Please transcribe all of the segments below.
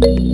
அடுத்த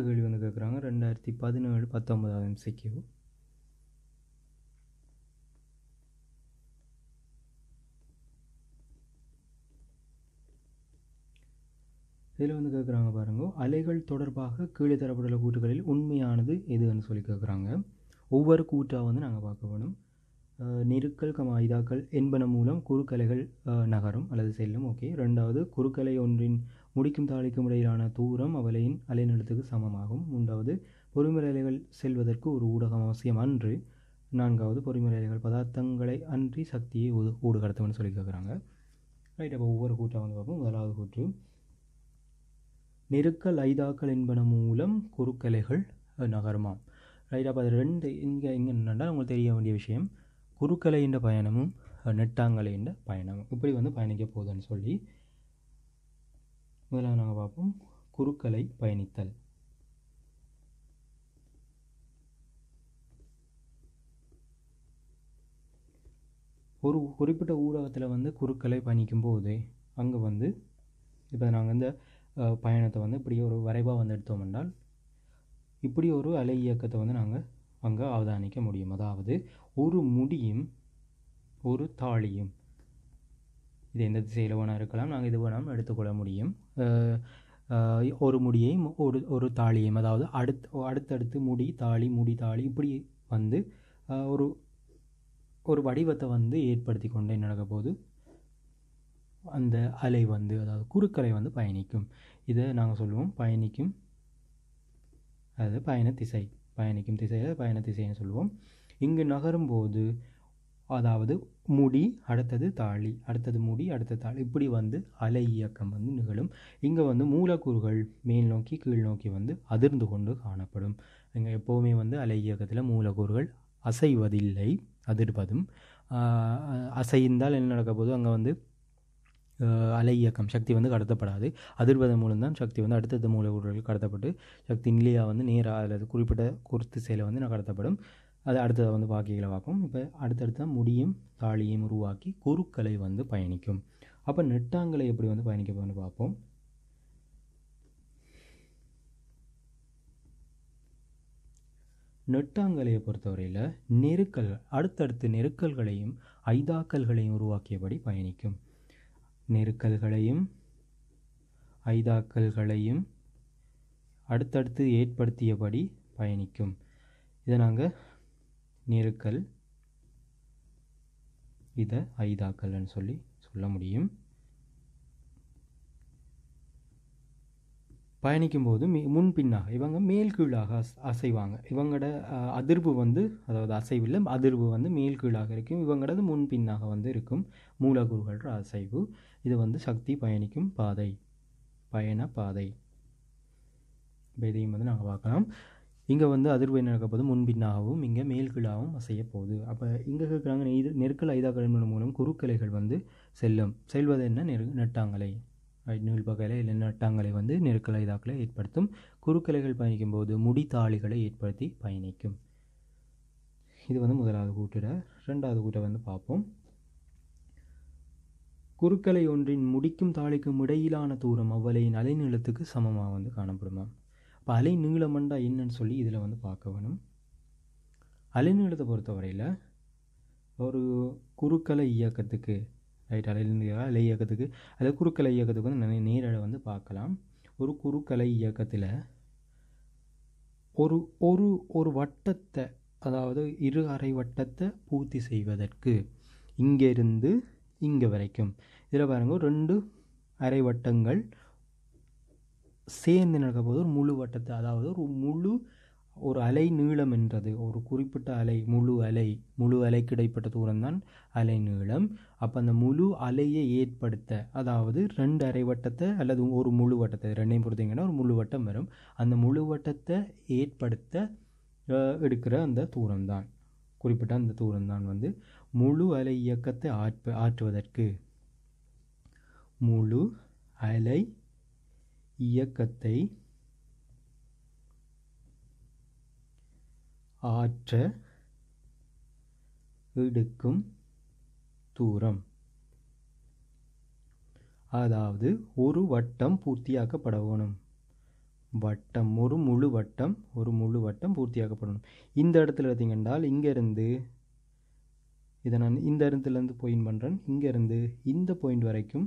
கேள்வி வந்து கேட்குறாங்க ரெண்டாயிரத்தி பதினேழு பத்தொன்பதாவது எம்சிக்யூ இதில் வந்து கேட்குறாங்க பாருங்க அலைகள் தொடர்பாக கீழே தரப்பட்டுள்ள கூட்டுகளில் உண்மையானது எதுன்னு சொல்லி கேட்குறாங்க ஒவ்வொரு கூட்டாக வந்து நாங்கள் பார்க்க வேணும் நெருக்கல் கமா இதாக்கள் என்பன மூலம் குறுக்கலைகள் நகரும் அல்லது செல்லும் ஓகே ரெண்டாவது குறுக்கலை ஒன்றின் முடிக்கும் தாளிக்கும் இடையிலான தூரம் அவலையின் அலைநடத்துக்கு சமமாகும் மூன்றாவது பொறிமுறைகள் செல்வதற்கு ஒரு ஊடகம் அவசியம் அன்று நான்காவது பொறிமுறைகள் பதார்த்தங்களை அன்றி சக்தியை ஊடு ஊடுகடத்தும்னு சொல்லி கேட்குறாங்க ரைட் அப்போ ஒவ்வொரு கூட்டம் வந்து பார்ப்போம் முதலாவது கூற்று நெருக்கல் ஐதாக்கள் என்பன மூலம் குறுக்கலைகள் நகருமா ரைட் அப்போ அது ரெண்டு இங்கே இங்கே என்னென்னா உங்களுக்கு தெரிய வேண்டிய விஷயம் குருக்கலைன்ற பயணமும் நெட்டாங்கலைன்ற பயணமும் இப்படி வந்து பயணிக்க போகுதுன்னு சொல்லி முதல்ல நாங்கள் பார்ப்போம் குருக்கலை பயணித்தல் ஒரு குறிப்பிட்ட ஊடகத்தில் வந்து குருக்களை பயணிக்கும் போது அங்கே வந்து இப்போ நாங்கள் இந்த பயணத்தை வந்து இப்படி ஒரு வரைவாக வந்து எடுத்தோம் என்றால் இப்படி ஒரு அலை இயக்கத்தை வந்து நாங்கள் அங்கே அவதானிக்க முடியும் அதாவது ஒரு முடியும் ஒரு தாளியும் இது எந்த திசையில் வேணால் இருக்கலாம் நாங்கள் இது வேணாலும் எடுத்துக்கொள்ள முடியும் ஒரு முடியையும் ஒரு ஒரு தாலியும் அதாவது அடுத்து அடுத்தடுத்து முடி தாலி முடி தாலி இப்படி வந்து ஒரு ஒரு வடிவத்தை வந்து ஏற்படுத்தி கொண்டு என்ன நடக்க அந்த அலை வந்து அதாவது குறுக்கலை வந்து பயணிக்கும் இதை நாங்கள் சொல்லுவோம் பயணிக்கும் அது பயண திசை பயணிக்கும் திசை பயண திசைன்னு சொல்லுவோம் இங்கு நகரும் போது அதாவது முடி அடுத்தது தாளி அடுத்தது முடி அடுத்த தாளி இப்படி வந்து அலை இயக்கம் வந்து நிகழும் இங்கே வந்து மூலக்கூறுகள் மேல் நோக்கி கீழ் நோக்கி வந்து அதிர்ந்து கொண்டு காணப்படும் இங்கே எப்போவுமே வந்து அலை இயக்கத்தில் மூலக்கூறுகள் அசைவதில்லை அதிர்வதும் அசைந்தால் என்ன நடக்க போதும் அங்கே வந்து அலை இயக்கம் சக்தி வந்து கடத்தப்படாது அதிர்வதன் மூலம் தான் சக்தி வந்து அடுத்தடுத்த மூலக்கூறுகள் கடத்தப்பட்டு சக்தி நிலையாக வந்து நேராக அல்லது குறிப்பிட்ட குறுத்து செயலை வந்து நான் கடத்தப்படும் அது அடுத்ததை வந்து பார்ப்போம் இப்போ அடுத்தடுத்த முடியும் தாலியும் உருவாக்கி குறுக்களை வந்து பயணிக்கும் அப்போ நெட்டாங்களை எப்படி வந்து பயணிக்க போகணும்னு பார்ப்போம் நெட்டாங்கலையை பொறுத்தவரையில் நெருக்கல் அடுத்தடுத்து நெருக்கல்களையும் ஐதாக்கல்களையும் உருவாக்கியபடி பயணிக்கும் நெருக்கல்களையும் ஐதாக்கல்களையும் அடுத்தடுத்து ஏற்படுத்தியபடி பயணிக்கும் இதை நாங்கள் நெருக்கல் இதை ஐதாக்கல்னு சொல்லி சொல்ல முடியும் பயணிக்கும்போது மே முன் பின்னாக இவங்க மேல் கீழாக அஸ் அசைவாங்க இவங்களோட அதிர்வு வந்து அதாவது அசைவில் அதிர்வு வந்து மேல் கீழாக இருக்கும் இவங்களது முன் பின்னாக வந்து இருக்கும் மூலகுருகள அசைவு இது வந்து சக்தி பயணிக்கும் பாதை பயண பாதை இப்போ இதையும் வந்து நாங்கள் பார்க்கலாம் இங்கே வந்து அதிர்வு என்ன நடக்க போது முன்பின்னாகவும் இங்கே மேல் கீழாகவும் அசைய போகுது அப்போ இங்கே கேட்குறாங்க நெய்து நெருக்கல் ஐதாக்கள் மூலம் குறுக்கலைகள் வந்து செல்லும் செல்வது என்ன நெரு நெட்டாங்கலை நூல் வகையில் நட்டங்களை வந்து நெருக்கலை இதாக்களை ஏற்படுத்தும் குறுக்கலைகள் பயணிக்கும் போது முடித்தாளிகளை ஏற்படுத்தி பயணிக்கும் இது வந்து முதலாவது கூட்டிட ரெண்டாவது கூட்டை வந்து பார்ப்போம் குறுக்கலை ஒன்றின் முடிக்கும் தாளிக்கும் இடையிலான தூரம் அவ்வளையின் அலைநீளத்துக்கு சமமாக வந்து காணப்படுமா இப்போ அலை நீளமண்டா என்னன்னு சொல்லி இதில் வந்து பார்க்க வேணும் அலைநீளத்தை பொறுத்தவரையில் ஒரு குறுக்கலை இயக்கத்துக்கு ரைட் அலையிலிருந்து அலை இயக்கத்துக்கு அது குறுக்கலை இயக்கத்துக்கு வந்து நிறைய நேரடை வந்து பார்க்கலாம் ஒரு குறுக்கலை இயக்கத்தில் ஒரு ஒரு ஒரு வட்டத்தை அதாவது இரு அரை வட்டத்தை பூர்த்தி செய்வதற்கு இங்கேருந்து இங்கே வரைக்கும் இதில் பாருங்கள் ரெண்டு அரை வட்டங்கள் சேர்ந்து நடக்க போது ஒரு முழு வட்டத்தை அதாவது ஒரு முழு ஒரு அலை நீளம் என்றது ஒரு குறிப்பிட்ட அலை முழு அலை முழு அலை கிடைப்பட்ட தூரம்தான் அலை நீளம் அப்போ அந்த முழு அலையை ஏற்படுத்த அதாவது ரெண்டு அரை வட்டத்தை அல்லது ஒரு முழு வட்டத்தை ரெண்டையும் பொறுத்தீங்கன்னா ஒரு முழு வட்டம் வரும் அந்த முழு வட்டத்தை ஏற்படுத்த எடுக்கிற அந்த தூரம்தான் குறிப்பிட்ட அந்த தூரம்தான் வந்து முழு அலை இயக்கத்தை ஆற்ப ஆற்றுவதற்கு முழு அலை இயக்கத்தை ஆற்ற எடுக்கும் தூரம் அதாவது ஒரு வட்டம் பூர்த்தியாக்கப்படணும் வட்டம் ஒரு முழு வட்டம் ஒரு முழு வட்டம் பூர்த்தியாக்கப்படணும் இந்த இடத்துல எடுத்தீங்கன்றால் இங்கேருந்து இதை நான் இந்த இடத்துலேருந்து பாயிண்ட் பண்ணுறேன் இங்கேருந்து இந்த பாயிண்ட் வரைக்கும்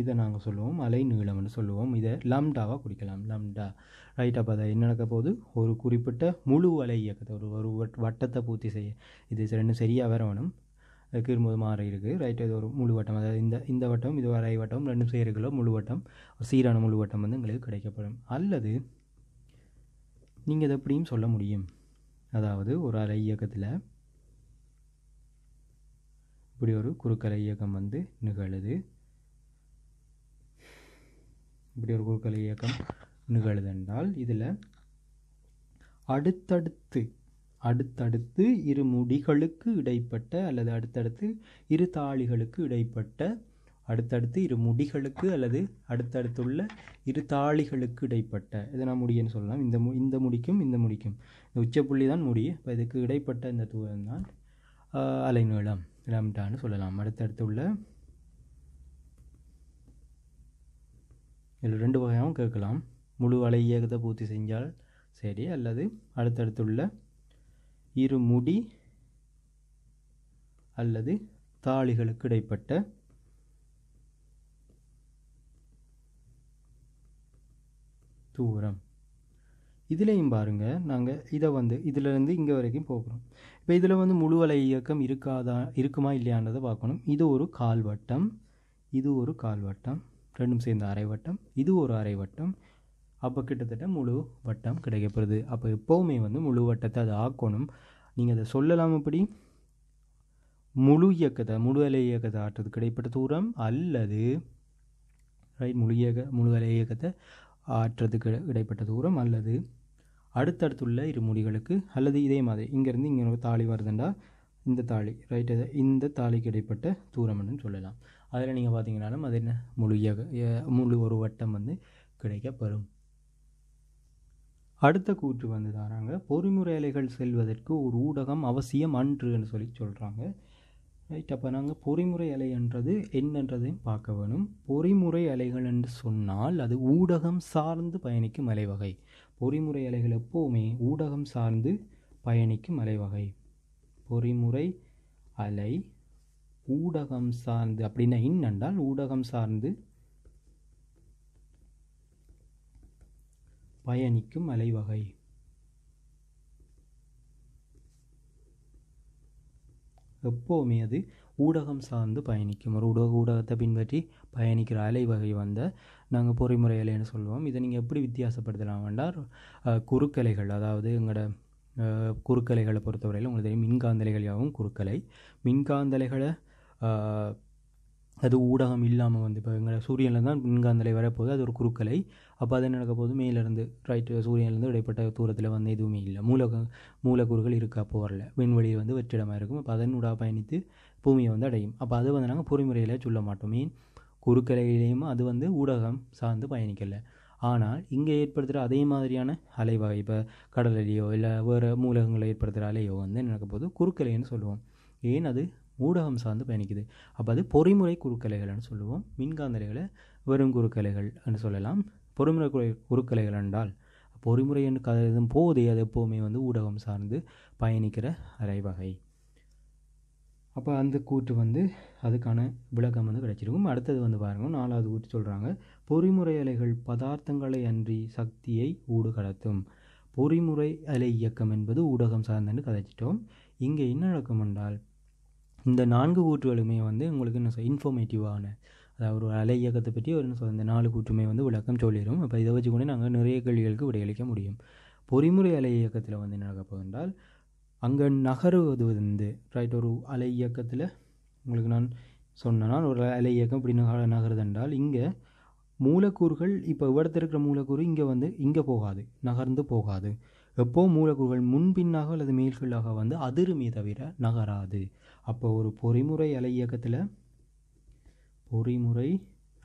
இதை நாங்கள் சொல்லுவோம் அலை நீளம்னு சொல்லுவோம் இதை லம்டாவாக குறிக்கலாம் லம்டா ரைட் அப்போ அதை என்ன நடக்க போகுது ஒரு குறிப்பிட்ட முழு அலை இயக்கத்தை ஒரு ஒரு வட்டத்தை பூர்த்தி செய்ய இது ரெண்டும் சரியாக வேணும் கீழ்போது மாறி இருக்குது ரைட் இது ஒரு முழு வட்டம் அதாவது இந்த இந்த வட்டம் இது அரை வட்டம் ரெண்டும் செய்கிறீர்களோ முழு வட்டம் ஒரு சீரான முழு வட்டம் வந்து எங்களுக்கு கிடைக்கப்படும் அல்லது நீங்கள் இதை எப்படியும் சொல்ல முடியும் அதாவது ஒரு அலை இயக்கத்தில் இப்படி ஒரு குறுக்கலை இயக்கம் வந்து நிகழுது இப்படி ஒரு குருக்கள் இயக்கம் நிகழுதென்றால் இதில் அடுத்தடுத்து அடுத்தடுத்து இரு முடிகளுக்கு இடைப்பட்ட அல்லது அடுத்தடுத்து இரு தாளிகளுக்கு இடைப்பட்ட அடுத்தடுத்து இரு முடிகளுக்கு அல்லது அடுத்தடுத்துள்ள இரு தாளிகளுக்கு இடைப்பட்ட இதை நான் முடியன்னு சொல்லலாம் இந்த மு இந்த முடிக்கும் இந்த முடிக்கும் இந்த உச்சப்புள்ளி தான் முடி இப்போ இதுக்கு இடைப்பட்ட இந்த தூரம் தான் அலைநீளம் ரம்டான்னு சொல்லலாம் அடுத்தடுத்துள்ள இதில் ரெண்டு வகையாகவும் கேட்கலாம் முழு அலை இயக்கத்தை பூர்த்தி செஞ்சால் சரி அல்லது அடுத்தடுத்துள்ள இரு முடி அல்லது தாளிகளுக்கு இடைப்பட்ட தூரம் இதுலேயும் பாருங்கள் நாங்கள் இதை வந்து இதிலேருந்து இங்கே வரைக்கும் போகிறோம் இப்போ இதில் வந்து முழு வலை இயக்கம் இருக்காதா இருக்குமா இல்லையான்றதை பார்க்கணும் இது ஒரு கால்வட்டம் இது ஒரு கால்வட்டம் ரெண்டும் சேர்ந்த வட்டம் இது ஒரு அரை வட்டம் அப்போ கிட்டத்தட்ட முழு வட்டம் கிடைக்கப்படுது அப்போ எப்போவுமே வந்து முழு வட்டத்தை அதை ஆக்கணும் நீங்கள் அதை சொல்லலாம் அப்படி முழு இயக்கத்தை முழு அலை இயக்கத்தை ஆற்றது இடைப்பட்ட தூரம் அல்லது ரைட் முழு இயக்க முழு அலை இயக்கத்தை ஆற்றுறதுக்கு இடைப்பட்ட தூரம் அல்லது அடுத்தடுத்துள்ள இரு முடிகளுக்கு அல்லது இதே மாதிரி இங்கேருந்து இங்கே ஒரு தாலி வருதுண்டா இந்த தாலி ரைட் இந்த தாலிக்கு இடைப்பட்ட தூரம்னு சொல்லலாம் அதில் நீங்கள் பார்த்தீங்கன்னாலும் அது என்ன முழுகியாக முழு ஒரு வட்டம் வந்து கிடைக்கப்பெறும் அடுத்த கூற்று வந்து தராங்க பொறிமுறை அலைகள் செல்வதற்கு ஒரு ஊடகம் அவசியம் அன்றுன்னு சொல்லி சொல்கிறாங்க ரைட் அப்போ நாங்கள் பொறிமுறை அலை என்றது என்னன்றதையும் பார்க்க வேணும் பொறிமுறை அலைகள் என்று சொன்னால் அது ஊடகம் சார்ந்து பயணிக்கும் அலைவகை பொறிமுறை அலைகள் எப்போவுமே ஊடகம் சார்ந்து பயணிக்கும் அலைவகை பொறிமுறை அலை ஊடகம் சார்ந்து அப்படின்னா இன் என்றால் ஊடகம் சார்ந்து பயணிக்கும் அலைவகை எப்போவுமே அது ஊடகம் சார்ந்து பயணிக்கும் ஒரு ஊடக ஊடகத்தை பின்பற்றி பயணிக்கிற அலைவகை வந்த நாங்கள் பொறிமுறை அலைன்னு சொல்லுவோம் இதை நீங்கள் எப்படி வித்தியாசப்படுத்தலாம் வேண்டார் குறுக்கலைகள் அதாவது எங்களோட குறுக்கலைகளை பொறுத்தவரையில் உங்களுக்கு தெரியும் மின்காந்தலைகள் யாவும் குறுக்கலை மின்காந்தலைகளை அது ஊடகம் இல்லாமல் வந்து இப்போ எங்கள் சூரியனில் தான் மின்காந்தலை வரப்போகுது அது ஒரு குறுக்கலை அப்போ அது நடக்க போது மேலேருந்து ரைட்டு சூரியன்லேருந்து இடைப்பட்ட தூரத்தில் வந்து எதுவுமே இல்லை மூல மூலக்கூறுகள் இருக்க அப்போ வரல விண்வெளி வந்து வெற்றிடமாக இருக்கும் அப்போ அதனூடாக பயணித்து பூமியை வந்து அடையும் அப்போ அது வந்து நாங்கள் பொறிமுறையில் சொல்ல மாட்டோம் மீன் குறுக்கலையிலையும் அது வந்து ஊடகம் சார்ந்து பயணிக்கலை ஆனால் இங்கே ஏற்படுத்துகிற அதே மாதிரியான அலைவாய் இப்போ கடலையோ இல்லை வேறு மூலகங்களை ஏற்படுத்துகிற அலையோ வந்து என்ன நடக்க போது குறுக்கலைன்னு சொல்லுவோம் ஏன் அது ஊடகம் சார்ந்து பயணிக்குது அப்போ அது பொறிமுறை குறுக்கலைகள்னு சொல்லுவோம் மின்காந்தலைகளை வெறும் குறுக்கலைகள் என்று சொல்லலாம் பொறிமுறை குறை குறுக்கலைகள் என்றால் பொறிமுறை என்று கருதும் போதே அது எப்போவுமே வந்து ஊடகம் சார்ந்து பயணிக்கிற வகை அப்போ அந்த கூற்று வந்து அதுக்கான விளக்கம் வந்து கிடைச்சிருக்கும் அடுத்தது வந்து பாருங்கள் நாலாவது கூற்று சொல்கிறாங்க பொறிமுறை அலைகள் பதார்த்தங்களை அன்றி சக்தியை ஊடு கடத்தும் பொறிமுறை அலை இயக்கம் என்பது ஊடகம் சார்ந்தன்னு கதைச்சிட்டோம் இங்கே என்ன நடக்கும் என்றால் இந்த நான்கு கூற்றுகளுமே வந்து உங்களுக்கு என்ன சொல் இன்ஃபர்மேட்டிவான அதாவது ஒரு அலை இயக்கத்தை பற்றி ஒரு என்ன இந்த நாலு கூற்றுமே வந்து விளக்கம் சொல்லிடும் இப்போ இதை வச்சு கூட நாங்கள் நிறைய கேள்விகளுக்கு விடையளிக்க முடியும் பொறிமுறை அலை இயக்கத்தில் வந்து என்ன நடக்க அங்கே நகருவது வந்து ரைட் ஒரு அலை இயக்கத்தில் உங்களுக்கு நான் சொன்னால் ஒரு அலை இயக்கம் இப்படி நக என்றால் இங்கே மூலக்கூறுகள் இப்போ இடத்துல இருக்கிற மூலக்கூறு இங்கே வந்து இங்கே போகாது நகர்ந்து போகாது எப்போ மூலக்கூறுகள் முன்பின்னாக அல்லது மேல்கீழாக வந்து அதிருமே தவிர நகராது அப்போ ஒரு பொறிமுறை அலை இயக்கத்தில் பொறிமுறை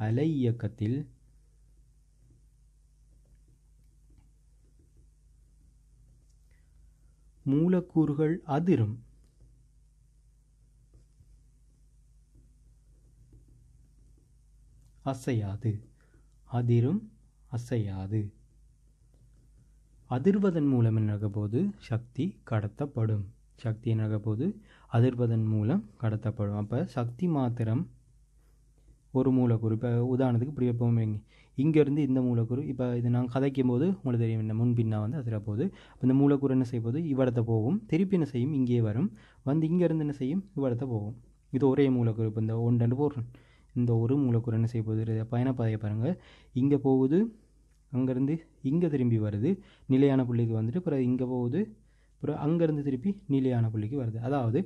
அலை இயக்கத்தில் மூலக்கூறுகள் அதிரும் அசையாது அதிரும் அசையாது அதிர்வதன் மூலம் என்னகபோது சக்தி கடத்தப்படும் சக்தி என்னகபோது அதிர்வதன் மூலம் கடத்தப்படும் அப்போ சக்தி மாத்திரம் ஒரு மூலக்கூறு இப்போ உதாரணத்துக்கு இப்படி வைப்போம் இங்கேருந்து இந்த மூலக்கூறு இப்போ இது நான் கதைக்கும் போது உங்களுக்கு தெரியும் என்ன முன்பின்னா வந்து அதில் போகுது இந்த மூலக்கூறு என்ன செய்ய போது இவ்வளத்தை போகும் திருப்பி என்ன செய்யும் இங்கே வரும் வந்து இங்கேருந்து என்ன செய்யும் இவ்வளத்தை போகும் இது ஒரே மூலக்கூறு இப்போ இந்த ஒன்று ரெண்டு போடுறேன் இந்த ஒரு மூலக்கூறு என்ன செய்ய போகுது பயணப்பாதையை பாருங்கள் இங்கே போகுது அங்கேருந்து இங்கே திரும்பி வருது நிலையான புள்ளிக்கு வந்துட்டு அப்புறம் இங்கே போகுது அப்புறம் அங்கேருந்து திருப்பி நிலையான புள்ளிக்கு வருது அதாவது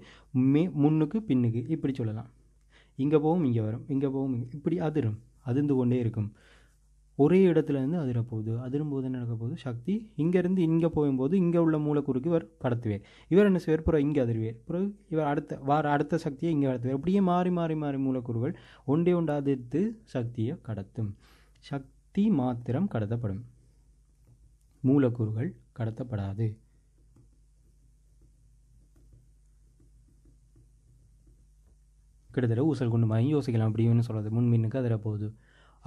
மே முன்னுக்கு பின்னுக்கு இப்படி சொல்லலாம் இங்கே போகும் இங்கே வரும் இங்கே போகும் இப்படி அதிரும் அதிர்ந்து கொண்டே இருக்கும் ஒரே இடத்துலேருந்து அதிர போகுது அதிரும்போது என்ன நடக்க போகுது சக்தி இங்கேருந்து இங்கே போகும்போது இங்கே உள்ள மூலக்கூறுக்கு இவர் கடத்துவேர் இவர் என்ன செய்வார் பிறகு இங்கே அதிர்வேர் பிறகு இவர் அடுத்த வார அடுத்த சக்தியை இங்கே கடத்துவார் அப்படியே மாறி மாறி மாறி மூலக்கூறுகள் ஒன்றே ஒன்று அதிர்த்து சக்தியை கடத்தும் சக்தி தீ மாத்திரம் கடத்தப்படும் மூலக்கூறுகள் கடத்தப்படாது கிட்டத்தட்ட ஊசல் கொண்டு மாதிரி யோசிக்கலாம் அப்படின்னு சொல்கிறது முன்மின்னுக்கு அதில் போகுது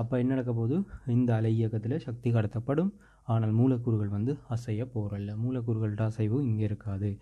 அப்போ என்ன நடக்க போகுது இந்த அலை இயக்கத்தில் சக்தி கடத்தப்படும் ஆனால் மூலக்கூறுகள் வந்து அசைய போகிறல்ல மூலக்கூறுகள்கிட்ட அசைவு இங்கே இருக்காது